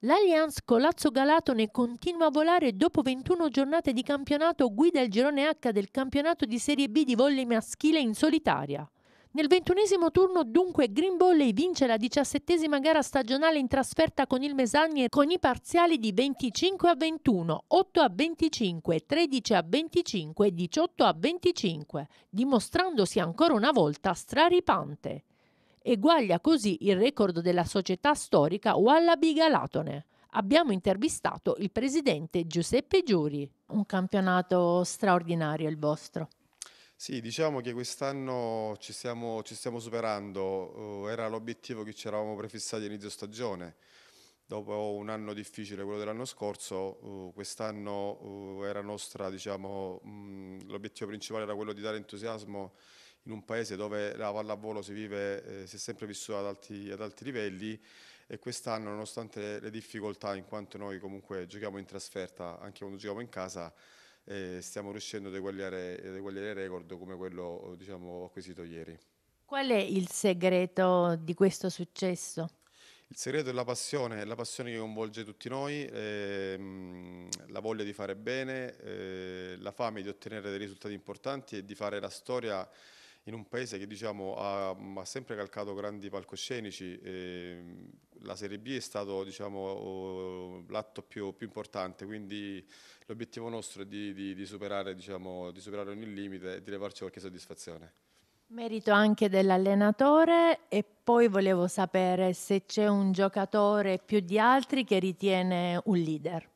L'Allianz Colazzo Galatone continua a volare dopo 21 giornate di campionato, guida il girone H del campionato di Serie B di volley maschile in solitaria. Nel ventunesimo turno dunque Green Volley vince la diciassettesima gara stagionale in trasferta con il Mesagne con i parziali di 25 a 21, 8 a 25, 13 a 25 18 a 25, dimostrandosi ancora una volta straripante. Eguaglia così il record della società storica Wallaby Galatone. Abbiamo intervistato il presidente Giuseppe Giuri. Un campionato straordinario il vostro. Sì, diciamo che quest'anno ci stiamo, ci stiamo superando, uh, era l'obiettivo che ci eravamo prefissati all'inizio stagione. Dopo un anno difficile, quello dell'anno scorso, uh, quest'anno uh, l'obiettivo diciamo, principale era quello di dare entusiasmo in un paese dove la pallavolo si vive, eh, si è sempre vissuta ad alti, ad alti livelli e quest'anno nonostante le difficoltà in quanto noi comunque giochiamo in trasferta anche quando giochiamo in casa eh, stiamo riuscendo ad eguagliare a record come quello diciamo, acquisito ieri. Qual è il segreto di questo successo? Il segreto è la passione, la passione che coinvolge tutti noi, ehm, la voglia di fare bene, eh, la fame di ottenere dei risultati importanti e di fare la storia in un paese che diciamo, ha, ha, sempre calcato grandi palcoscenici, la Serie B è stato diciamo, l'atto più, più, importante, quindi l'obiettivo nostro è di, di, di, superare, diciamo, di, superare, ogni limite e di levarci qualche soddisfazione. Merito anche dell'allenatore e poi volevo sapere se c'è un giocatore più di altri che ritiene un leader.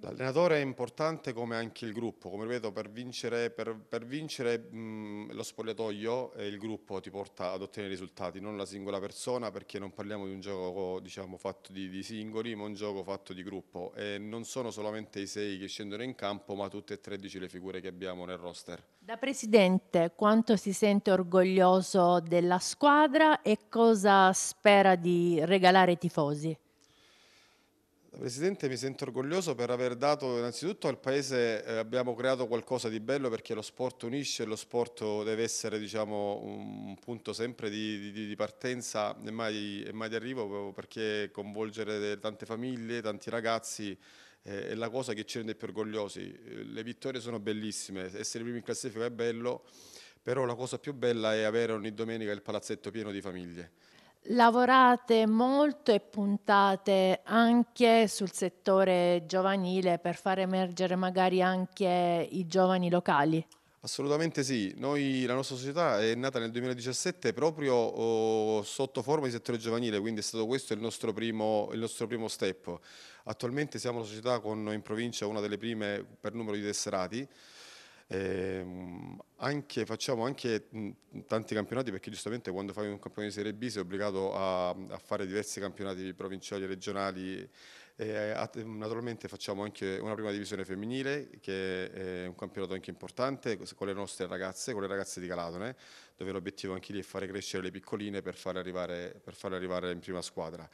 L'allenatore è importante come anche il gruppo, come ripeto per vincere, per, per vincere mh, lo spogliatoio e il gruppo ti porta ad ottenere risultati, non la singola persona perché non parliamo di un gioco diciamo, fatto di, di, singoli ma un gioco fatto di gruppo e non sono solamente i sei che scendono in campo ma tutte e 13 le figure che abbiamo nel roster. Da presidente quanto si sente orgoglioso della squadra e cosa spera di regalare ai tifosi? Presidente, mi sento orgoglioso per aver dato innanzitutto al Paese, eh, abbiamo creato qualcosa di bello perché lo sport unisce, e lo sport deve essere diciamo, un punto sempre di, di, di partenza e mai, e mai, di arrivo perché coinvolgere tante famiglie, tanti ragazzi eh, è la cosa che ci rende più orgogliosi. Le vittorie sono bellissime, essere primi in classifica è bello, però la cosa più bella è avere ogni domenica il palazzetto pieno di famiglie. Lavorate molto e puntate anche sul settore giovanile per far emergere magari anche i giovani locali. Assolutamente sì, Noi, la nostra società è nata nel 2017 proprio oh, sotto forma di settore giovanile, quindi è stato questo il nostro primo, il nostro primo step. Attualmente siamo una società con in provincia una delle prime per numero di tesserati, eh, anche, facciamo anche tanti campionati perché giustamente quando fai un campione di Serie B sei obbligato a, a fare diversi campionati provinciali, e regionali eh, naturalmente facciamo anche una prima divisione femminile che è un campionato anche importante con le nostre ragazze, con le ragazze di Calatone dove l'obiettivo anche lì è fare crescere le piccoline per farle arrivare, per farle arrivare in prima squadra.